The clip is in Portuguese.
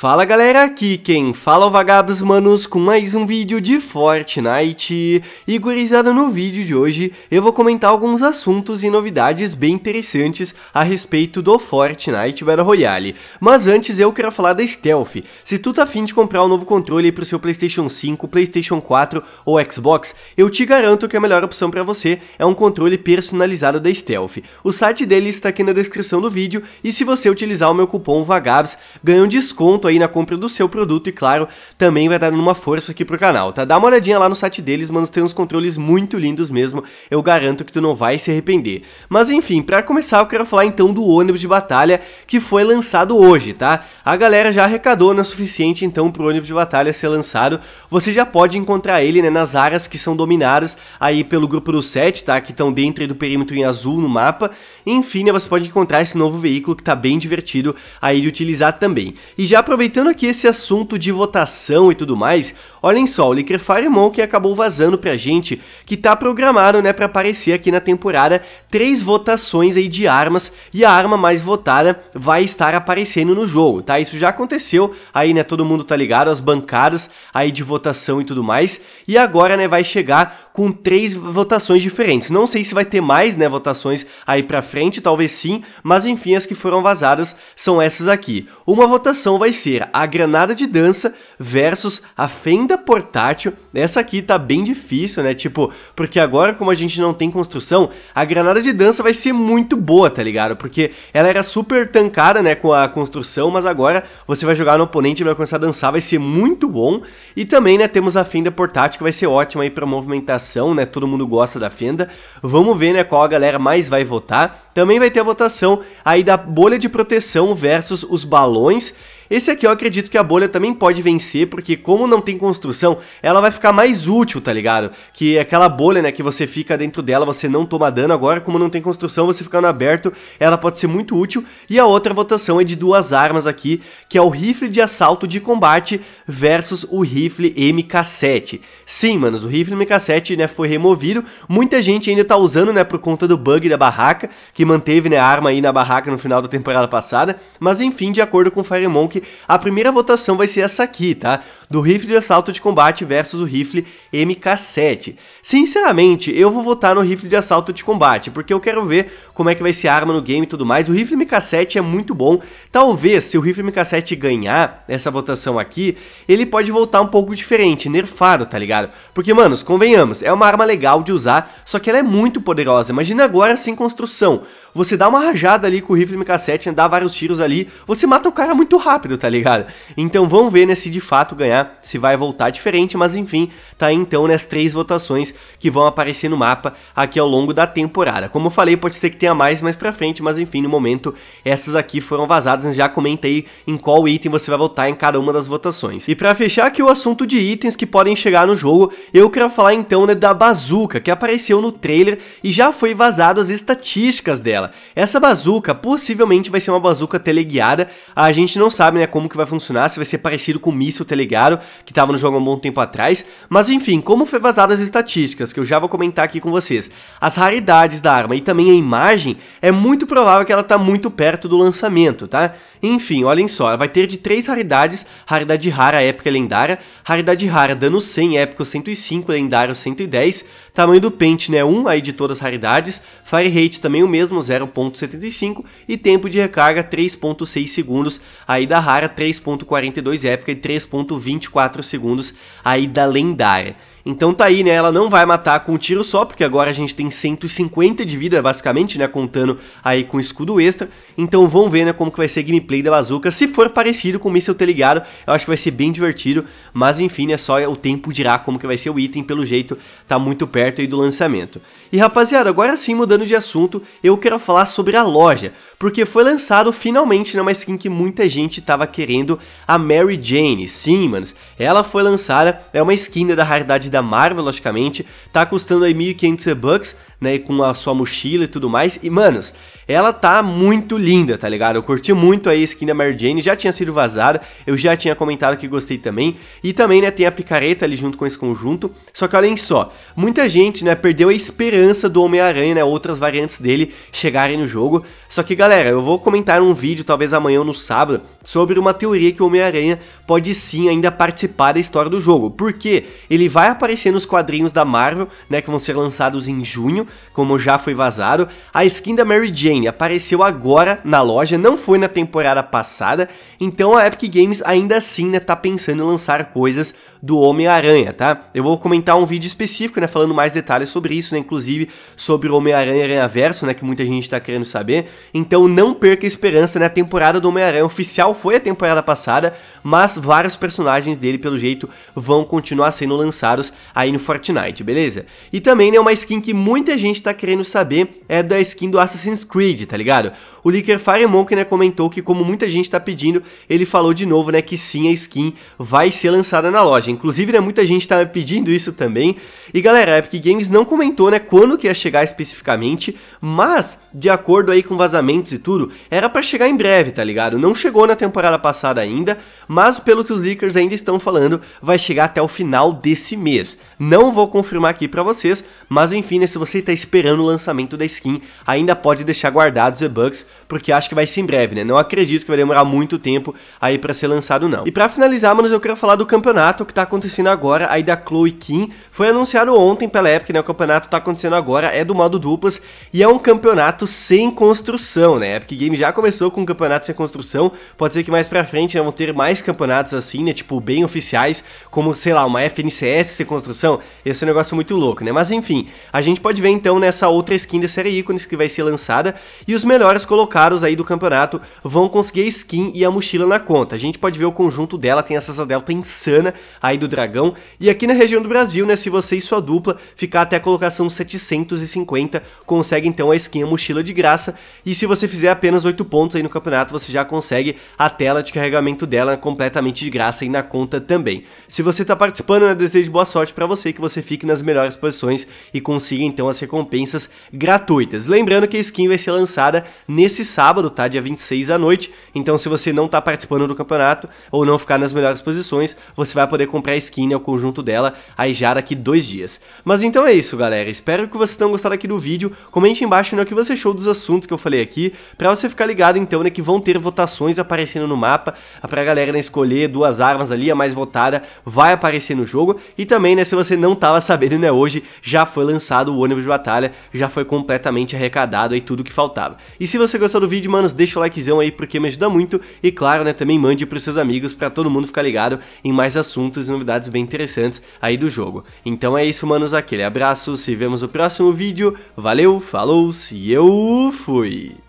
Fala galera, aqui quem fala é o Vagabos Manos com mais um vídeo de Fortnite e gurizada no vídeo de hoje eu vou comentar alguns assuntos e novidades bem interessantes a respeito do Fortnite Battle Royale, mas antes eu quero falar da Stealth, se tu tá afim de comprar um novo controle pro seu Playstation 5, Playstation 4 ou Xbox, eu te garanto que a melhor opção para você é um controle personalizado da Stealth, o site dele está aqui na descrição do vídeo e se você utilizar o meu cupom VAGABS ganha um desconto aí na compra do seu produto e, claro, também vai dar uma força aqui pro canal, tá? Dá uma olhadinha lá no site deles, mano, tem uns controles muito lindos mesmo, eu garanto que tu não vai se arrepender. Mas enfim, para começar eu quero falar então do ônibus de batalha que foi lançado hoje, tá? A galera já arrecadou, não né, é suficiente então pro ônibus de batalha ser lançado, você já pode encontrar ele, né, nas áreas que são dominadas aí pelo grupo do 7, tá? Que estão dentro do perímetro em azul no mapa, enfim, né, você pode encontrar esse novo veículo que tá bem divertido aí de utilizar também. E já aproveitando aproveitando aqui esse assunto de votação e tudo mais, olhem só, o Liquefire Monkey acabou vazando pra gente que tá programado, né, para aparecer aqui na temporada três votações aí de armas e a arma mais votada vai estar aparecendo no jogo, tá? Isso já aconteceu, aí né, todo mundo tá ligado, as bancadas aí de votação e tudo mais, e agora né, vai chegar com três votações diferentes. Não sei se vai ter mais né, votações aí para frente, talvez sim, mas enfim, as que foram vazadas são essas aqui. Uma votação vai ser a granada de dança versus a fenda portátil, essa aqui tá bem difícil, né? Tipo, porque agora como a gente não tem construção, a granada parada de dança vai ser muito boa, tá ligado? Porque ela era super tancada, né, com a construção, mas agora você vai jogar no oponente e vai começar a dançar, vai ser muito bom. E também, né, temos a Fenda portátil que vai ser ótima aí para movimentação, né? Todo mundo gosta da Fenda. Vamos ver, né, qual a galera mais vai votar. Também vai ter a votação aí da bolha de proteção versus os balões esse aqui eu acredito que a bolha também pode vencer, porque como não tem construção, ela vai ficar mais útil, tá ligado? Que é aquela bolha, né, que você fica dentro dela, você não toma dano, agora como não tem construção, você ficando aberto, ela pode ser muito útil. E a outra votação é de duas armas aqui, que é o rifle de assalto de combate versus o rifle MK7. Sim, manos, o rifle MK7, né, foi removido, muita gente ainda tá usando, né, por conta do bug da barraca, que manteve, né, a arma aí na barraca no final da temporada passada, mas enfim, de acordo com o Firemonk, a primeira votação vai ser essa aqui, tá? Do rifle de assalto de combate versus o rifle MK7. Sinceramente, eu vou votar no rifle de assalto de combate, porque eu quero ver como é que vai ser a arma no game e tudo mais. O rifle MK7 é muito bom. Talvez, se o rifle MK7 ganhar essa votação aqui, ele pode voltar um pouco diferente, nerfado, tá ligado? Porque, manos, convenhamos, é uma arma legal de usar, só que ela é muito poderosa. Imagina agora sem construção. Você dá uma rajada ali com o rifle MK7, dá vários tiros ali, você mata o cara muito rápido, tá ligado? Então vamos ver, né, se de fato ganhar, se vai voltar diferente, mas enfim, tá aí então nessas três votações que vão aparecer no mapa aqui ao longo da temporada. Como eu falei, pode ser que tenha tenha mais mais pra frente, mas enfim, no momento, essas aqui foram vazadas, já comentei em qual item você vai votar em cada uma das votações. E pra fechar aqui o assunto de itens que podem chegar no jogo, eu quero falar então né, da bazuca, que apareceu no trailer e já foi vazadas as estatísticas dela. Essa bazuca possivelmente vai ser uma bazuca teleguiada, a gente não sabe né, como que vai funcionar, se vai ser parecido com o míssil teleguiado, que tava no jogo há um bom tempo atrás, mas enfim, como foi vazadas as estatísticas, que eu já vou comentar aqui com vocês, as raridades da arma e também a imagem imagem, é muito provável que ela está muito perto do lançamento, tá? Enfim, olhem só, vai ter de três raridades, raridade rara, épica lendária, raridade rara, dano 100, épico 105, lendário 110, tamanho do pente, né, 1 aí de todas as raridades, fire rate também o mesmo, 0.75, e tempo de recarga 3.6 segundos, aí da rara 3.42 épica e 3.24 segundos aí da lendária. Então tá aí, né? Ela não vai matar com um tiro só, porque agora a gente tem 150 de vida, basicamente, né? Contando aí com escudo extra. Então vamos ver, né? Como que vai ser a gameplay da bazuca. Se for parecido com o míssel ligado, eu acho que vai ser bem divertido. Mas enfim, né? Só o tempo dirá como que vai ser o item. Pelo jeito, tá muito perto aí do lançamento. E rapaziada, agora sim, mudando de assunto, eu quero falar sobre a loja porque foi lançado finalmente numa skin que muita gente tava querendo, a Mary Jane. Sim, manos, ela foi lançada, é uma skin da raridade da Marvel, logicamente, tá custando aí 1.500 bucks, né? E com a sua mochila e tudo mais. E, manos, ela tá muito linda, tá ligado? Eu curti muito a skin da Mary Jane, já tinha sido vazada, eu já tinha comentado que gostei também. E também, né, tem a picareta ali junto com esse conjunto. Só que olhem só, muita gente, né, perdeu a esperança do Homem-Aranha, né, outras variantes dele chegarem no jogo. Só que, galera, eu vou comentar um vídeo, talvez amanhã ou no sábado, sobre uma teoria que o Homem-Aranha pode sim ainda participar da história do jogo. Porque ele vai aparecer nos quadrinhos da Marvel, né, que vão ser lançados em junho, como já foi vazado, a skin da Mary Jane apareceu agora na loja, não foi na temporada passada, então a Epic Games ainda assim né, tá pensando em lançar coisas do Homem-Aranha, tá? Eu vou comentar um vídeo específico, né, falando mais detalhes sobre isso, né, inclusive sobre o Homem-Aranha Aranha Verso, né, que muita gente tá querendo saber. Então não perca a esperança, né, a temporada do Homem-Aranha oficial foi a temporada passada, mas vários personagens dele, pelo jeito, vão continuar sendo lançados aí no Fortnite, beleza? E também, né, uma skin que muita gente tá querendo saber é da skin do Assassin's Creed, tá ligado? O leaker Firemonk, né, comentou que como muita gente tá pedindo, ele falou de novo, né, que sim, a skin vai ser lançada na loja. Inclusive, né, muita gente tá pedindo isso também. E galera, a Epic Games não comentou, né, quando que ia chegar especificamente, mas de acordo aí com vazamentos e tudo, era para chegar em breve, tá ligado? Não chegou na temporada passada ainda, mas pelo que os leakers ainda estão falando, vai chegar até o final desse mês. Não vou confirmar aqui para vocês, mas enfim, né, se você tá esperando o lançamento da skin, ainda pode deixar guardados e-bucks, porque acho que vai ser em breve, né? Não acredito que vai demorar muito tempo aí para ser lançado não. E para finalizar, manos, eu quero falar do campeonato que tá acontecendo agora, aí da Chloe Kim. Foi anunciado ontem pela Epic, né? O campeonato tá acontecendo agora, é do modo duplas e é um campeonato sem construção, né? A Epic Games já começou com um campeonato sem construção, pode ser que mais para frente né, vão ter mais campeonatos assim, né? Tipo, bem oficiais, como, sei lá, uma FNCS sem construção. Esse é um negócio muito louco, né? Mas enfim, a gente pode ver então nessa outra skin da série ícones que vai ser lançada e os melhores colocados aí do campeonato vão conseguir a skin e a mochila na conta. A gente pode ver o conjunto dela, tem essa delta insana aí do dragão e aqui na região do Brasil, né, se você e sua dupla ficar até a colocação 750, consegue então a skin e a mochila de graça e se você fizer apenas 8 pontos aí no campeonato, você já consegue a tela de carregamento dela completamente de graça aí na conta também. Se você está participando, né, desejo boa sorte para você que você fique nas melhores posições e consiga então as recompensas gratuitas. Lembrando que a skin vai ser lançada nesse sábado, tá? Dia 26 à noite. Então, se você não tá participando do campeonato ou não ficar nas melhores posições, você vai poder comprar a skin, né, o conjunto dela, aí já daqui dois dias. Mas então é isso, galera. Espero que vocês tenham gostado aqui do vídeo. Comente embaixo né, o que você achou dos assuntos que eu falei aqui, pra você ficar ligado, então, né, que vão ter votações aparecendo no mapa, pra galera né, escolher duas armas ali, a mais votada vai aparecer no jogo. E também, né, se você não tava sabendo, né, hoje já foi lançado o ônibus de batalha já foi completamente arrecadado aí tudo que faltava. E se você gostou do vídeo, manos, deixa o likezão aí porque me ajuda muito e claro, né, também mande pros seus amigos para todo mundo ficar ligado em mais assuntos e novidades bem interessantes aí do jogo. Então é isso, manos, aquele abraço, se vemos no próximo vídeo, valeu, falou e eu fui!